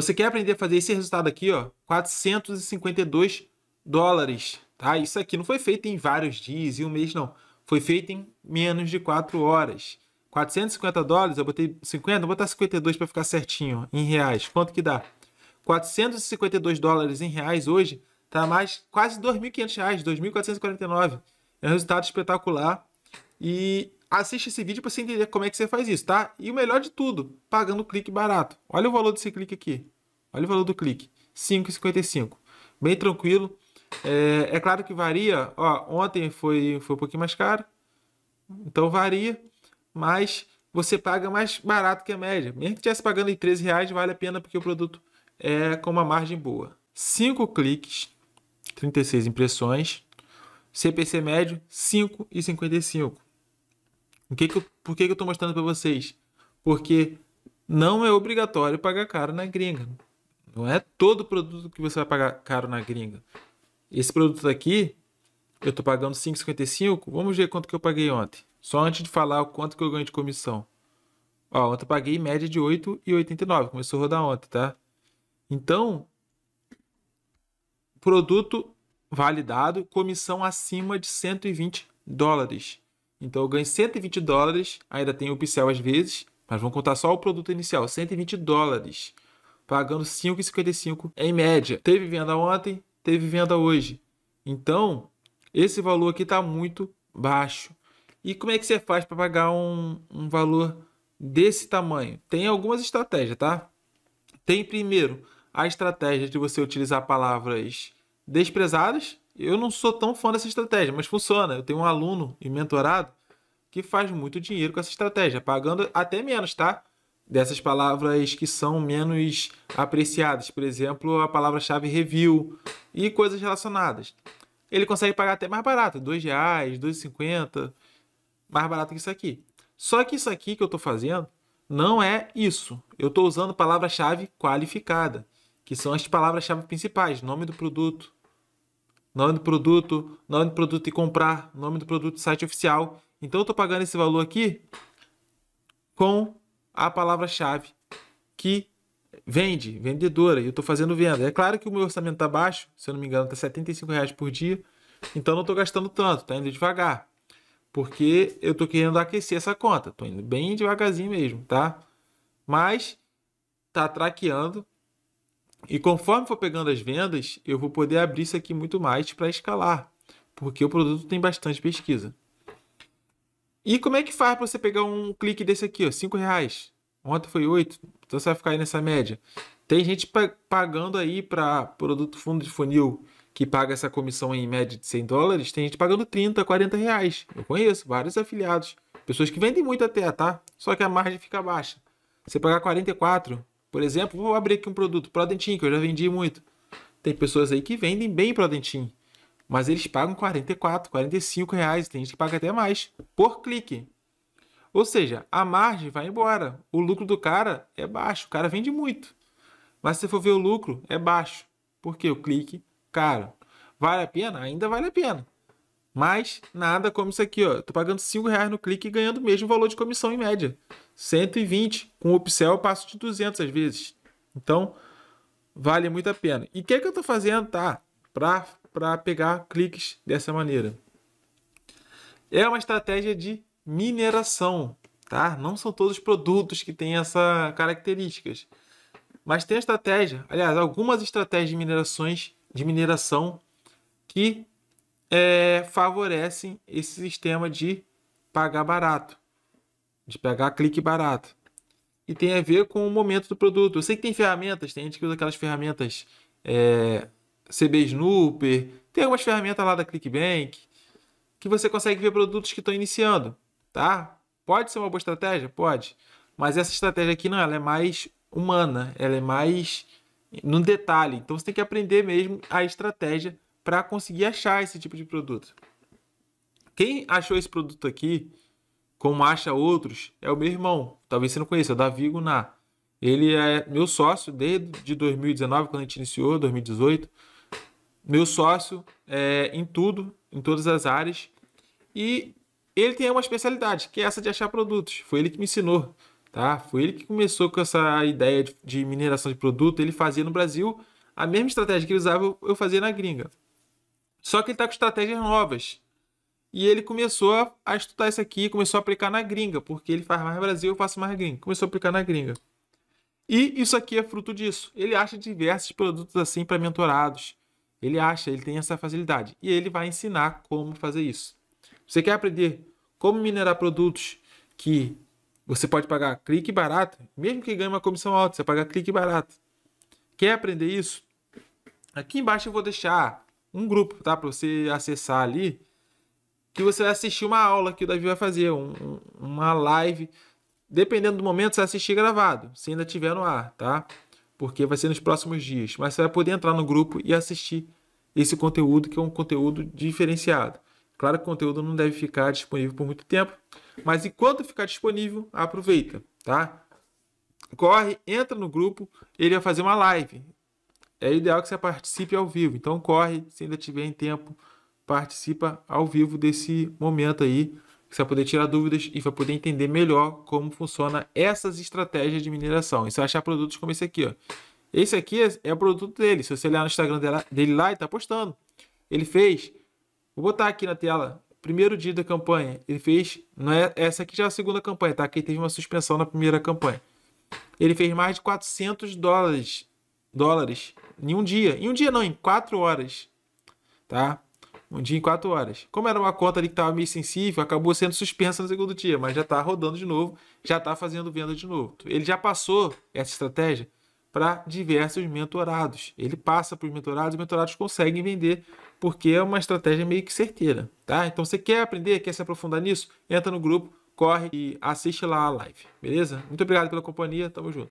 Você quer aprender a fazer esse resultado aqui, ó, 452 dólares, tá? Isso aqui não foi feito em vários dias e um mês, não. Foi feito em menos de 4 horas. 450 dólares, eu botei 50, vou botar 52 para ficar certinho, ó, em reais. Quanto que dá? 452 dólares em reais hoje tá mais quase 2.500 reais, 2.449. É um resultado espetacular. E Assiste esse vídeo para você entender como é que você faz isso, tá? E o melhor de tudo, pagando clique barato. Olha o valor desse clique aqui. Olha o valor do clique. 5,55. Bem tranquilo. É, é, claro que varia. Ó, ontem foi, foi um pouquinho mais caro. Então varia. Mas você paga mais barato que a média. Mesmo que estivesse pagando em 13 reais, vale a pena porque o produto é com uma margem boa. 5 cliques, 36 impressões. CPC médio, 5,55. Por que, que, eu, por que, que eu tô mostrando para vocês? Porque não é obrigatório pagar caro na gringa. Não é todo produto que você vai pagar caro na gringa. Esse produto aqui, eu tô pagando 5,55. Vamos ver quanto que eu paguei ontem. Só antes de falar o quanto que eu ganho de comissão. Ó, ontem eu paguei média de 8,89. Começou a rodar ontem, tá? Então, produto validado, comissão acima de 120 dólares. Então eu ganho 120 dólares, ainda tem o upsell às vezes, mas vamos contar só o produto inicial, 120 dólares, pagando 5,55 em média. Teve venda ontem, teve venda hoje. Então, esse valor aqui está muito baixo. E como é que você faz para pagar um, um valor desse tamanho? Tem algumas estratégias, tá? Tem primeiro a estratégia de você utilizar palavras desprezadas, eu não sou tão fã dessa estratégia, mas funciona. Eu tenho um aluno e mentorado que faz muito dinheiro com essa estratégia, pagando até menos, tá? Dessas palavras que são menos apreciadas, por exemplo, a palavra-chave review e coisas relacionadas. Ele consegue pagar até mais barato, R$ reais, 2,50, mais barato que isso aqui. Só que isso aqui que eu estou fazendo não é isso. Eu estou usando palavra-chave qualificada, que são as palavras-chave principais, nome do produto, nome do produto, nome do produto e comprar, nome do produto, site oficial. Então eu estou pagando esse valor aqui com a palavra-chave que vende, vendedora, e eu estou fazendo venda. É claro que o meu orçamento está baixo, se eu não me engano, está R$ reais por dia, então não estou gastando tanto, está indo devagar, porque eu estou querendo aquecer essa conta, estou indo bem devagarzinho mesmo, tá? Mas está traqueando e conforme for pegando as vendas, eu vou poder abrir isso aqui muito mais para escalar, porque o produto tem bastante pesquisa. E como é que faz para você pegar um clique desse aqui, ó, cinco reais? Ontem foi oito, então você vai ficar aí nessa média. Tem gente pagando aí para produto fundo de funil que paga essa comissão em média de 100 dólares, tem gente pagando 30, 40 reais. Eu conheço vários afiliados, pessoas que vendem muito até, tá? Só que a margem fica baixa. Você pagar 44, por exemplo, vou abrir aqui um produto, Prodentin, que eu já vendi muito. Tem pessoas aí que vendem bem Prodentin, mas eles pagam 44, 45 reais, tem gente que paga até mais, por clique. Ou seja, a margem vai embora, o lucro do cara é baixo, o cara vende muito. Mas se você for ver o lucro, é baixo, porque o clique, caro. Vale a pena? Ainda vale a pena. Mas nada como isso aqui, ó. Tô pagando 5 reais no clique e ganhando o mesmo valor de comissão em média. 120, com o upsell eu passo de 200 às vezes. Então, vale muito a pena. E o que, é que eu estou fazendo, tá? Para pegar cliques dessa maneira. É uma estratégia de mineração, tá? Não são todos os produtos que têm essas características. Mas tem a estratégia, aliás, algumas estratégias de minerações, de mineração, que é, favorecem esse sistema de pagar barato de pegar clique barato. E tem a ver com o momento do produto. Eu sei que tem ferramentas, tem gente que usa aquelas ferramentas é, CB Snooper, tem algumas ferramentas lá da ClickBank que você consegue ver produtos que estão iniciando, tá? Pode ser uma boa estratégia? Pode. Mas essa estratégia aqui não, ela é mais humana, ela é mais no detalhe. Então você tem que aprender mesmo a estratégia para conseguir achar esse tipo de produto. Quem achou esse produto aqui, como acha outros, é o meu irmão. Talvez você não conheça, é o Davi Gunar. Ele é meu sócio desde 2019, quando a gente iniciou, 2018. Meu sócio é, em tudo, em todas as áreas. E ele tem uma especialidade, que é essa de achar produtos. Foi ele que me ensinou, tá? Foi ele que começou com essa ideia de, de mineração de produto. Ele fazia no Brasil a mesma estratégia que ele usava, eu fazia na gringa. Só que ele está com estratégias novas. E ele começou a estudar isso aqui, começou a aplicar na gringa, porque ele faz mais Brasil, eu faço mais gringa. Começou a aplicar na gringa. E isso aqui é fruto disso. Ele acha diversos produtos assim para mentorados. Ele acha, ele tem essa facilidade. E ele vai ensinar como fazer isso. Você quer aprender como minerar produtos que você pode pagar clique barato, mesmo que ganhe uma comissão alta, você paga clique barato. Quer aprender isso? Aqui embaixo eu vou deixar um grupo, tá? Para você acessar ali que você vai assistir uma aula que o Davi vai fazer, um, uma live. Dependendo do momento, você vai assistir gravado, se ainda tiver no ar, tá? Porque vai ser nos próximos dias. Mas você vai poder entrar no grupo e assistir esse conteúdo, que é um conteúdo diferenciado. Claro que o conteúdo não deve ficar disponível por muito tempo, mas enquanto ficar disponível, aproveita, tá? Corre, entra no grupo, ele vai fazer uma live. É ideal que você participe ao vivo, então corre se ainda tiver em tempo participa ao vivo desse momento aí. Você vai poder tirar dúvidas e vai poder entender melhor como funciona essas estratégias de mineração. E você vai achar produtos como esse aqui, ó. Esse aqui é, é o produto dele. Se você olhar no Instagram dele lá, ele está postando. Ele fez. Vou botar aqui na tela. Primeiro dia da campanha. Ele fez. Não é, essa aqui já é a segunda campanha, tá? Aqui teve uma suspensão na primeira campanha. Ele fez mais de 400 dólares, dólares em um dia. Em um dia, não, em quatro horas. Tá? Um dia em quatro horas. Como era uma conta ali que estava meio sensível, acabou sendo suspensa no segundo dia, mas já está rodando de novo, já está fazendo venda de novo. Ele já passou essa estratégia para diversos mentorados. Ele passa para os mentorados, os mentorados conseguem vender, porque é uma estratégia meio que certeira, tá? Então você quer aprender, quer se aprofundar nisso? Entra no grupo, corre e assiste lá a live, beleza? Muito obrigado pela companhia, tamo junto.